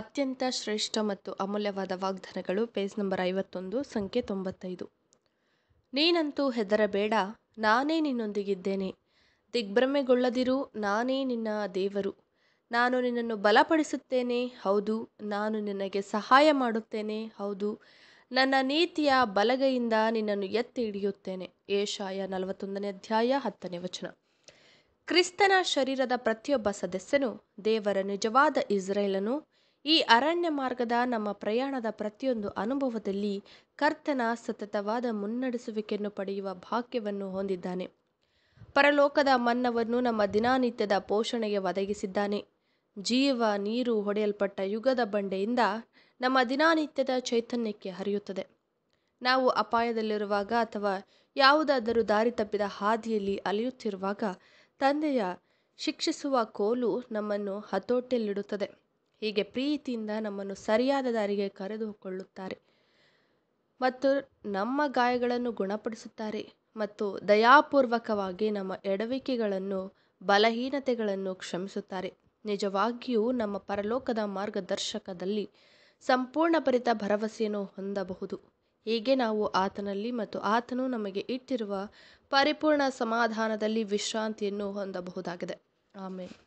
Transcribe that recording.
ಅತ್ಯಂತ ಶ್ರೇಷ್ಠ ಮತ್ತು ಅಮೂಲ್ಯವಾದ ವಾಗ್ದಾನಗಳು ಪೇಜ್ ನಂಬರ್ ಐವತ್ತೊಂದು ಸಂಖ್ಯೆ ತೊಂಬತ್ತೈದು ನೀನಂತೂ ಹೆದರಬೇಡ ನಾನೇ ನಿನ್ನೊಂದಿಗಿದ್ದೇನೆ ದಿಗ್ಭ್ರಮೆಗೊಳ್ಳದಿರು ನಾನೇ ನಿನ್ನ ದೇವರು ನಾನು ನಿನ್ನನ್ನು ಬಲಪಡಿಸುತ್ತೇನೆ ಹೌದು ನಾನು ನಿನಗೆ ಸಹಾಯ ಮಾಡುತ್ತೇನೆ ಹೌದು ನನ್ನ ನೀತಿಯ ಬಲಗೈಯಿಂದ ನಿನ್ನನ್ನು ಎತ್ತಿ ಹಿಡಿಯುತ್ತೇನೆ ಏಷಾಯ ನಲವತ್ತೊಂದನೇ ಅಧ್ಯಾಯ ಹತ್ತನೇ ವಚನ ಕ್ರಿಸ್ತನ ಶರೀರದ ಪ್ರತಿಯೊಬ್ಬ ಸದಸ್ಯನು ದೇವರ ನಿಜವಾದ ಇಸ್ರೇಲನ್ನು ಈ ಅರಣ್ಯ ಮಾರ್ಗದ ನಮ್ಮ ಪ್ರಯಾಣದ ಪ್ರತಿಯೊಂದು ಅನುಭವದಲ್ಲಿ ಕರ್ತನ ಸತತವಾದ ಮುನ್ನಡೆಸುವಿಕೆಯನ್ನು ಪಡೆಯುವ ಭಾಗ್ಯವನ್ನು ಹೊಂದಿದ್ದಾನೆ ಪರಲೋಕದ ಮನ್ನವನ್ನು ನಮ್ಮ ದಿನಾನಿತ್ಯದ ಪೋಷಣೆಗೆ ಒದಗಿಸಿದ್ದಾನೆ ಜೀವ ನೀರು ಹೊಡೆಯಲ್ಪಟ್ಟ ಯುಗದ ಬಂಡೆಯಿಂದ ನಮ್ಮ ದಿನಾನಿತ್ಯದ ಚೈತನ್ಯಕ್ಕೆ ಹರಿಯುತ್ತದೆ ನಾವು ಅಪಾಯದಲ್ಲಿರುವಾಗ ಅಥವಾ ಯಾವುದಾದರೂ ದಾರಿ ತಪ್ಪಿದ ಹಾದಿಯಲ್ಲಿ ಅಲೆಯುತ್ತಿರುವಾಗ ತಂದೆಯ ಶಿಕ್ಷಿಸುವ ಕೋಲು ನಮ್ಮನ್ನು ಹತೋಟಿಯಲ್ಲಿಡುತ್ತದೆ ಹೀಗೆ ಪ್ರೀತಿಯಿಂದ ನಮ್ಮನ್ನು ಸರಿಯಾದ ದಾರಿಗೆ ಕರೆದುಕೊಳ್ಳುತ್ತಾರೆ ಮತ್ತು ನಮ್ಮ ಗಾಯಗಳನ್ನು ಗುಣಪಡಿಸುತ್ತಾರೆ ಮತ್ತು ದಯಾಪೂರ್ವಕವಾಗಿ ನಮ್ಮ ಎಡವಿಕೆಗಳನ್ನು ಬಲಹೀನತೆಗಳನ್ನು ಕ್ಷಮಿಸುತ್ತಾರೆ ನಿಜವಾಗಿಯೂ ನಮ್ಮ ಪರಲೋಕದ ಮಾರ್ಗದರ್ಶಕದಲ್ಲಿ ಸಂಪೂರ್ಣ ಭರಿತ ಭರವಸೆಯನ್ನು ಹೊಂದಬಹುದು ಹೀಗೆ ನಾವು ಆತನಲ್ಲಿ ಮತ್ತು ಆತನು ನಮಗೆ ಇಟ್ಟಿರುವ ಪರಿಪೂರ್ಣ ಸಮಾಧಾನದಲ್ಲಿ ವಿಶ್ರಾಂತಿಯನ್ನು ಹೊಂದಬಹುದಾಗಿದೆ ಆಮೇಲೆ